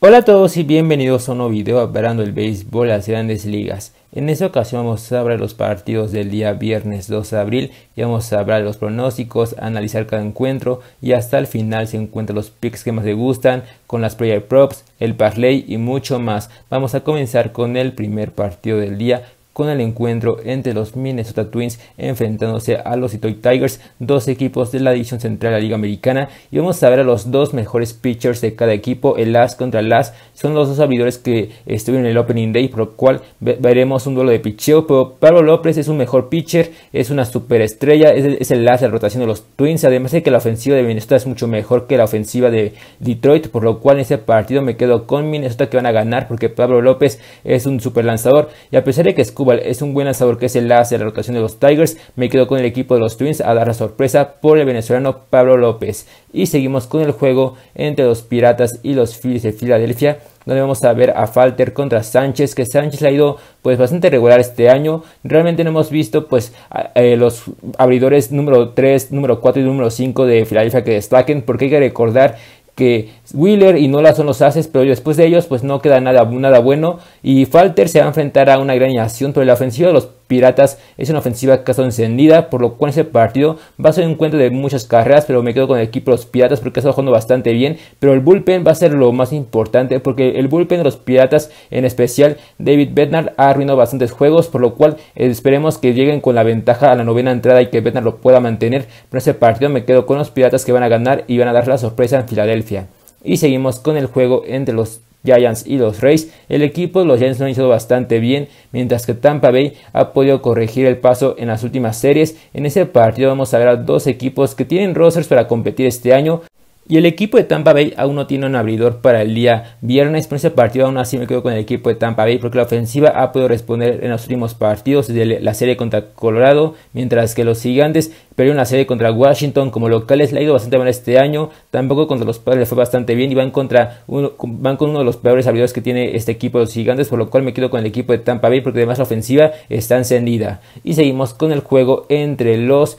Hola a todos y bienvenidos a un nuevo video hablando el béisbol las grandes ligas. En esta ocasión vamos a hablar los partidos del día viernes 2 de abril y vamos a hablar los pronósticos, analizar cada encuentro y hasta el final se encuentran los picks que más te gustan con las player props, el parlay y mucho más. Vamos a comenzar con el primer partido del día con el encuentro entre los Minnesota Twins enfrentándose a los Detroit Tigers, dos equipos de la división central de la Liga Americana. Y vamos a ver a los dos mejores pitchers de cada equipo, el As contra el Son los dos abridores que estuvieron en el Opening Day, por lo cual veremos un duelo de picheo. Pero Pablo López es un mejor pitcher, es una superestrella, es, el As de la rotación de los Twins. Además de que la ofensiva de Minnesota es mucho mejor que la ofensiva de Detroit, por lo cual en este partido me quedo con Minnesota que van a ganar porque Pablo López es un super lanzador. Y a pesar de que Scuba es un buen lanzador que es el de la rotación de los Tigers. Me quedo con el equipo de los Twins a dar la sorpresa por el venezolano Pablo López. Y seguimos con el juego entre los Piratas y los Phillies de Filadelfia donde vamos a ver a Falter contra Sánchez, que Sánchez le ha ido pues bastante regular este año. Realmente no hemos visto pues eh, los abridores número 3, número 4 y número 5 de Filadelfia que destaquen, porque hay que recordar que Wheeler y Nola son los haces, pero después de ellos pues no queda nada, nada bueno y Falter se va a enfrentar a una gran acción por la ofensiva de los piratas. Es una ofensiva que ha estado encendida, por lo cual ese partido va a ser un cuento de muchas carreras, pero me quedo con el equipo de los piratas porque ha estado jugando bastante bien. Pero el bullpen va a ser lo más importante porque el bullpen de los piratas, en especial David Bednar, ha arruinado bastantes juegos, por lo cual esperemos que lleguen con la ventaja a la novena entrada y que Bednar lo pueda mantener. Pero ese partido me quedo con los piratas que van a ganar y van a dar la sorpresa en Filadelfia. Y seguimos con el juego entre los Giants y los Rays. El equipo de los Giants lo han hecho bastante bien, mientras que Tampa Bay ha podido corregir el paso en las últimas series. En ese partido vamos a ver a dos equipos que tienen rosters para competir este año, y el equipo de Tampa Bay aún no tiene un abridor para el día viernes, pero ese partido aún así me quedo con el equipo de Tampa Bay porque la ofensiva ha podido responder en los últimos partidos de la serie contra Colorado, mientras que los gigantes perdieron la serie contra Washington como locales, le ha ido bastante mal este año, tampoco contra los padres le fue bastante bien y van, contra uno, van con uno de los peores abridores que tiene este equipo de los gigantes, por lo cual me quedo con el equipo de Tampa Bay porque además la ofensiva está encendida. Y seguimos con el juego entre los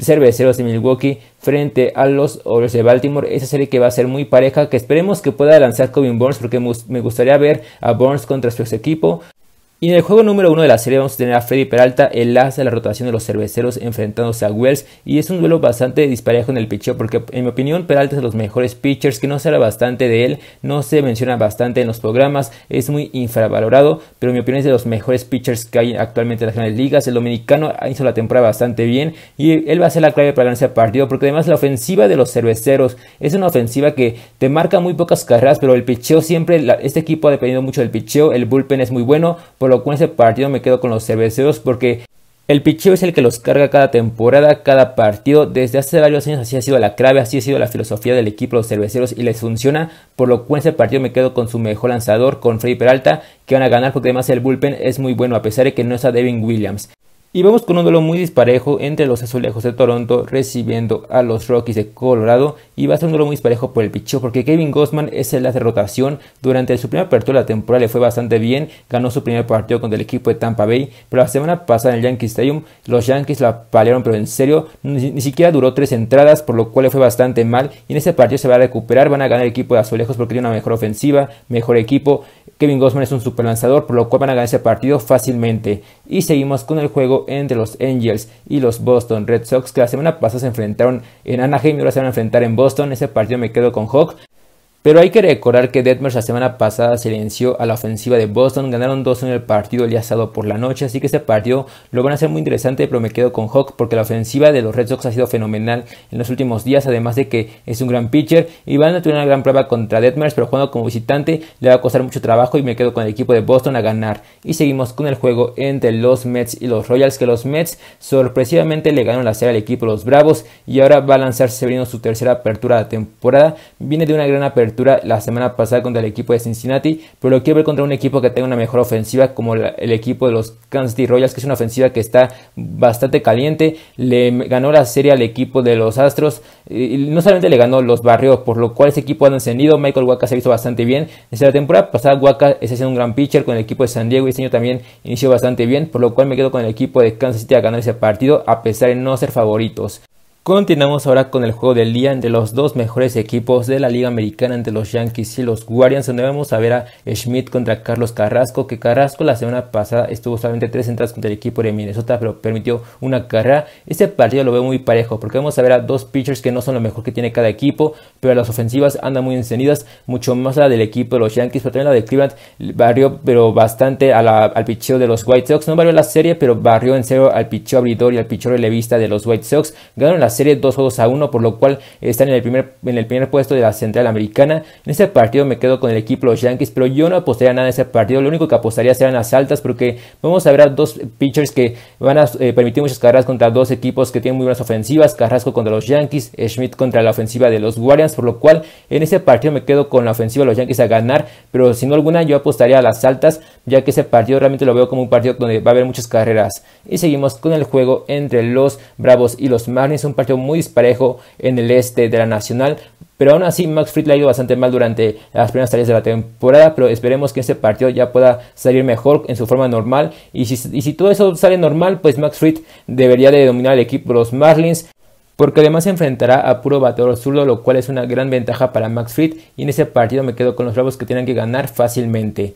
cerveceros de Milwaukee frente a los Orioles de Baltimore. Esa serie que va a ser muy pareja, que esperemos que pueda lanzar Cobin Burns porque me gustaría ver a Burns contra su ex equipo. Y en el juego número uno de la serie vamos a tener a Freddy Peralta, el as de la rotación de los cerveceros, enfrentándose a Wells. Y es un duelo bastante disparejo en el picheo, porque en mi opinión Peralta es de los mejores pitchers, que no se habla bastante de él, no se menciona bastante en los programas, es muy infravalorado, pero en mi opinión es de los mejores pitchers que hay actualmente en las grandes ligas. El dominicano hizo la temporada bastante bien y él va a ser la clave para ganar ese partido, porque además la ofensiva de los cerveceros es una ofensiva que te marca muy pocas carreras, pero el picheo siempre, este equipo ha dependido mucho del picheo, el bullpen es muy bueno, por lo cual con ese partido me quedo con los cerveceros porque el picheo es el que los carga cada temporada, cada partido. Desde hace varios años así ha sido la clave, así ha sido la filosofía del equipo de los cerveceros y les funciona. Por lo cual en ese partido me quedo con su mejor lanzador, con Freddy Peralta, que van a ganar porque además el bullpen es muy bueno a pesar de que no está Devin Williams. Y vamos con un duelo muy disparejo entre los azulejos de Toronto recibiendo a los Rockies de Colorado. Y va a ser un duelo muy disparejo por el picheo porque Kevin Gossman es el de rotación. Durante su primera apertura de la temporada le fue bastante bien. Ganó su primer partido contra el equipo de Tampa Bay. Pero la semana pasada en el Yankee Stadium los Yankees la paliaron pero en serio. Ni, ni, siquiera duró tres entradas por lo cual le fue bastante mal. Y en ese partido se va a recuperar. Van a ganar el equipo de azulejos porque tiene una mejor ofensiva, mejor equipo. Kevin Gossman es un super lanzador, por lo cual van a ganar ese partido fácilmente. Y seguimos con el juego entre los Angels y los Boston Red Sox, que la semana pasada se enfrentaron en Anaheim y ahora se van a enfrentar en Boston. Ese partido me quedo con Hawk. Pero hay que recordar que Detmers la semana pasada silenció a la ofensiva de Boston, ganaron dos en el partido el día sábado por la noche, así que este partido lo van a hacer muy interesante, pero me quedo con Hawk porque la ofensiva de los Red Sox ha sido fenomenal en los últimos días, además de que es un gran pitcher y van a tener una gran prueba contra Detmers, pero jugando como visitante le va a costar mucho trabajo y me quedo con el equipo de Boston a ganar. Y seguimos con el juego entre los Mets y los Royals, que los Mets sorpresivamente le ganaron la serie al equipo de los Bravos y ahora va a lanzarse Severino su tercera apertura de temporada, viene de una gran apertura la semana pasada contra el equipo de Cincinnati, pero lo quiero ver contra un equipo que tenga una mejor ofensiva como el equipo de los Kansas City Royals, que es una ofensiva que está bastante caliente. Le ganó la serie al equipo de los Astros, no solamente le ganó los barrios, por lo cual ese equipo ha encendido. Michael Waka se ha visto bastante bien. Desde la temporada pasada, Waka está siendo un gran pitcher con el equipo de San Diego y este año también inició bastante bien, por lo cual me quedo con el equipo de Kansas City a ganar ese partido, a pesar de no ser favoritos. Continuamos ahora con el juego del día de los dos mejores equipos de la Liga Americana, entre los Yankees y los Guardians, donde vamos a ver a Schmidt contra Carlos Carrasco, que Carrasco la semana pasada estuvo solamente tres entradas contra el equipo de Minnesota, pero permitió una carrera. Este partido lo veo muy parejo, porque vamos a ver a dos pitchers que no son lo mejor que tiene cada equipo, pero las ofensivas andan muy encendidas, mucho más la del equipo de los Yankees, pero también la de Cleveland barrió pero bastante a al picheo de los White Sox, no barrió la serie, pero barrió en cero al picheo abridor y al picheo relevista de los White Sox, ganaron la serie dos 2 a uno, por lo cual están en el primer, en el primer puesto de la Central Americana. En este partido me quedo con el equipo los Yankees, pero yo no apostaría nada en ese partido. Lo único que apostaría serán las altas, porque vamos a ver a dos pitchers que van a eh, permitir muchas carreras contra dos equipos que tienen muy buenas ofensivas. Carrasco contra los Yankees, Schmidt contra la ofensiva de los Guardians, por lo cual en ese partido me quedo con la ofensiva de los Yankees a ganar, pero sin alguna yo apostaría a las altas, ya que ese partido realmente lo veo como un partido donde va a haber muchas carreras. Y seguimos con el juego entre los Bravos y los Marlins, un partido muy disparejo en el este de la Nacional. Pero aún así, Max Fried le ha ido bastante mal durante las primeras tareas de la temporada. Pero esperemos que este partido ya pueda salir mejor en su forma normal. Y si, todo eso sale normal, pues Max Fried debería de dominar el equipo de los Marlins porque además se enfrentará a puro bateador zurdo, lo cual es una gran ventaja para Max Fried y en ese partido me quedo con los Bravos que tienen que ganar fácilmente.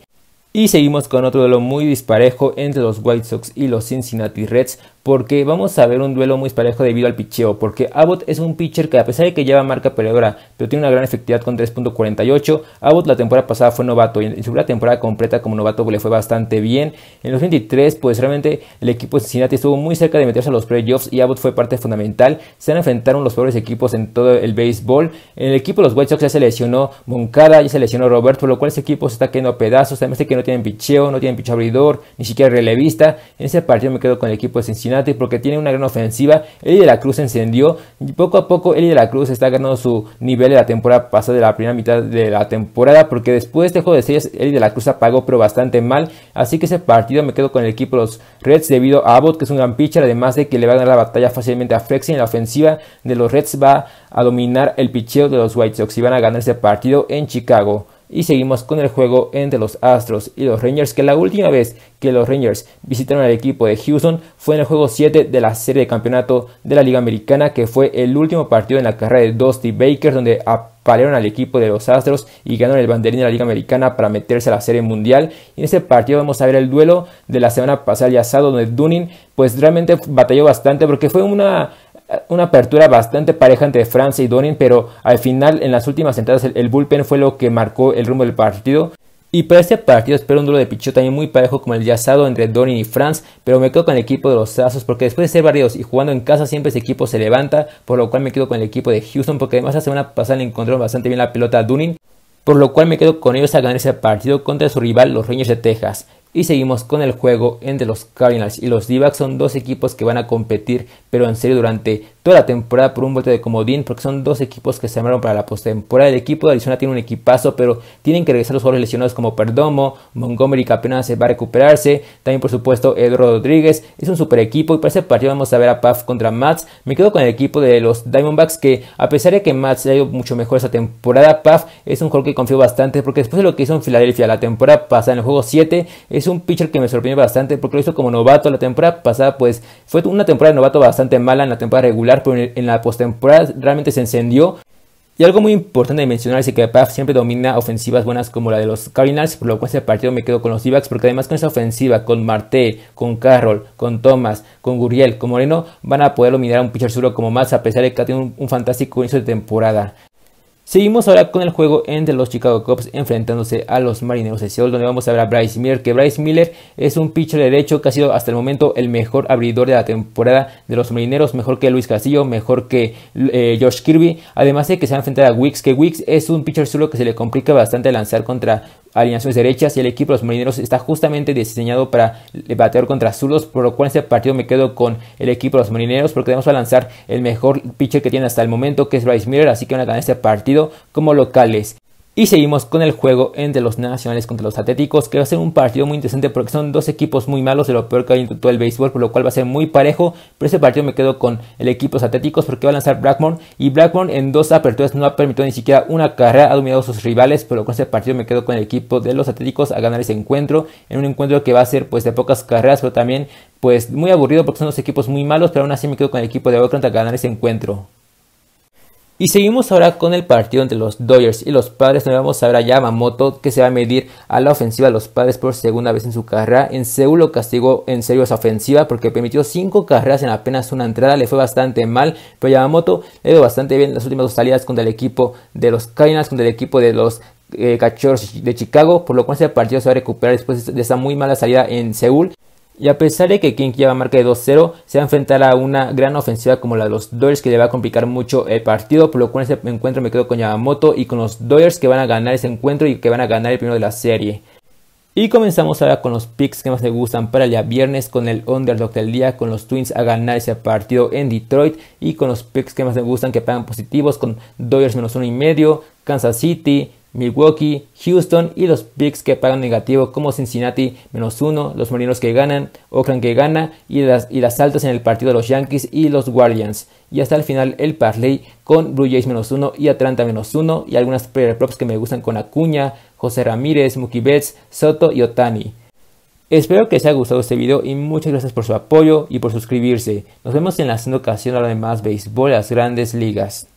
Y seguimos con otro duelo muy disparejo entre los White Sox y los Cincinnati Reds, porque vamos a ver un duelo muy disparejo debido al picheo, porque Abbott es un pitcher que a pesar de que lleva marca perdedora, pero tiene una gran efectividad con 3.48, Abbott la temporada pasada fue novato y en su primera temporada completa como novato le fue bastante bien. En los 23, pues realmente el equipo de Cincinnati estuvo muy cerca de meterse a los playoffs y Abbott fue parte fundamental. Se han enfrentado los peores equipos en todo el béisbol. En el equipo de los White Sox ya se lesionó Moncada, y se lesionó Roberto, por lo cual ese equipo se está quedando a pedazos, también se quedó no tienen picheo, no tienen picheo abridor, ni siquiera relevista. En ese partido me quedo con el equipo de Cincinnati porque tiene una gran ofensiva. Eli de la Cruz encendió y poco a poco Eli de la Cruz está ganando su nivel de la temporada pasada, de la primera mitad de la temporada, porque después de este juego de series Eli de la Cruz apagó pero bastante mal. Así que ese partido me quedo con el equipo de los Reds debido a Abbott, que es un gran pitcher, además de que le va a ganar la batalla fácilmente a Flexi en la ofensiva de los Reds va a dominar el picheo de los White Sox y van a ganar ese partido en Chicago. Y seguimos con el juego entre los Astros y los Rangers, que la última vez que los Rangers visitaron al equipo de Houston fue en el juego 7 de la serie de campeonato de la Liga Americana, que fue el último partido en la carrera de Dusty Baker, donde apalearon al equipo de los Astros y ganaron el banderín de la Liga Americana para meterse a la serie mundial. Y en ese partido vamos a ver el duelo de la semana pasada y asado, donde Dunning pues realmente batalló bastante porque fue una eh, una apertura bastante pareja entre France y Donin, pero al final en las últimas entradas el, bullpen fue lo que marcó el rumbo del partido. Y para este partido espero un duelo de picheo también muy parejo como el ya entre Donin y Franz, pero me quedo con el equipo de los azos porque después de ser barrios y jugando en casa siempre ese equipo se levanta, por lo cual me quedo con el equipo de Houston porque además la semana pasada le encontraron bastante bien la pelota a Dunning por lo cual me quedo con ellos a ganar ese partido contra su rival los Rangers de Texas. Y seguimos con el juego entre los Cardinals y los d Son dos equipos que van a competir, pero en serio, durante la temporada por un bote de comodín, porque son dos equipos que se amaron para la postemporada. El equipo de Arizona tiene un equipazo, pero tienen que regresar los jugadores lesionados como Perdomo, Montgomery que apenas se va a recuperarse, también por supuesto Edro Rodríguez, es un super equipo y para ese partido vamos a ver a Puff contra Mats. Me quedo con el equipo de los Diamondbacks que a pesar de que Mats ha ido mucho mejor esta temporada, Puff es un jugador que confío bastante porque después de lo que hizo en Filadelfia la temporada pasada en el juego 7, es un pitcher que me sorprendió bastante porque lo hizo como novato la temporada pasada, pues fue una temporada de novato bastante mala en la temporada regular pero en la postemporada realmente se encendió. Y algo muy importante de mencionar es que Puff siempre domina ofensivas buenas como la de los Cardinals, por lo cual este partido me quedo con los d porque además con esa ofensiva, con Marte, con Carroll, con Thomas, con Gurriel, con Moreno, van a poder dominar a un pitcher suro como más, a pesar de que ha tenido un fantástico inicio de temporada. Seguimos ahora con el juego entre los Chicago Cubs enfrentándose a los Marineros de Seattle, donde vamos a ver a Bryce Miller, que Bryce Miller es un pitcher derecho que ha sido hasta el momento el mejor abridor de la temporada de los Marineros, mejor que Luis Castillo, mejor que George eh, Kirby, además de que se va a enfrentar a Wicks, que Wicks es un pitcher solo que se le complica bastante lanzar contra alineaciones derechas y el equipo de los marineros está justamente diseñado para batear contra zurdos, por lo cual en este partido me quedo con el equipo de los marineros porque vamos a lanzar el mejor pitcher que tiene hasta el momento que es Bryce Miller, así que van a ganar este partido como locales. Y seguimos con el juego entre los nacionales contra los atléticos, que va a ser un partido muy interesante porque son dos equipos muy malos de lo peor que hay en todo el béisbol, por lo cual va a ser muy parejo. Pero ese partido me quedo con el equipo de los atléticos porque va a lanzar Blackmore. Y Blackmore en dos aperturas no ha permitido ni siquiera una carrera, ha dominado a sus rivales, pero con ese partido me quedo con el equipo de los atléticos a ganar ese encuentro. En un encuentro que va a ser pues de pocas carreras, pero también pues muy aburrido porque son dos equipos muy malos, pero aún así me quedo con el equipo de Oakland a ganar ese encuentro. Y seguimos ahora con el partido entre los Dodgers y los Padres. Nos vamos ver a Yamamoto que se va a medir a la ofensiva de los Padres por segunda vez en su carrera. En Seúl lo castigó en serio esa ofensiva porque permitió cinco carreras en apenas una entrada. Le fue bastante mal, pero Yamamoto le dio bastante bien las últimas dos salidas contra el equipo de los Cardinals, contra el equipo de los eh, Cachorros de Chicago. Por lo cual ese partido se va a recuperar después de esa muy mala salida en Seúl. Y a pesar de que quien lleva marca de 2-0, se va a enfrentar a una gran ofensiva como la de los Dodgers que le va a complicar mucho el partido, por lo cual en este encuentro me quedo con Yamamoto y con los Dodgers que van a ganar ese encuentro y que van a ganar el primero de la serie. Y comenzamos ahora con los picks que más me gustan para el viernes, con el underdog del día, con los Twins a ganar ese partido en Detroit y con los picks que más me gustan que pagan positivos con Dodgers menos uno medio, Kansas City, Milwaukee, Houston y los Picks que pagan negativo como Cincinnati menos uno, los Marinos que ganan, Oakland que gana y las, y las altas en el partido de los Yankees y los Guardians. Y hasta el final el parlay con Blue Jays menos uno y Atlanta menos uno y algunas player props que me gustan con Acuña, José Ramírez, Mookie Betts, Soto y Otani. Espero que les haya gustado este video y muchas gracias por su apoyo y por suscribirse. Nos vemos en la segunda ocasión de más béisbol las grandes ligas.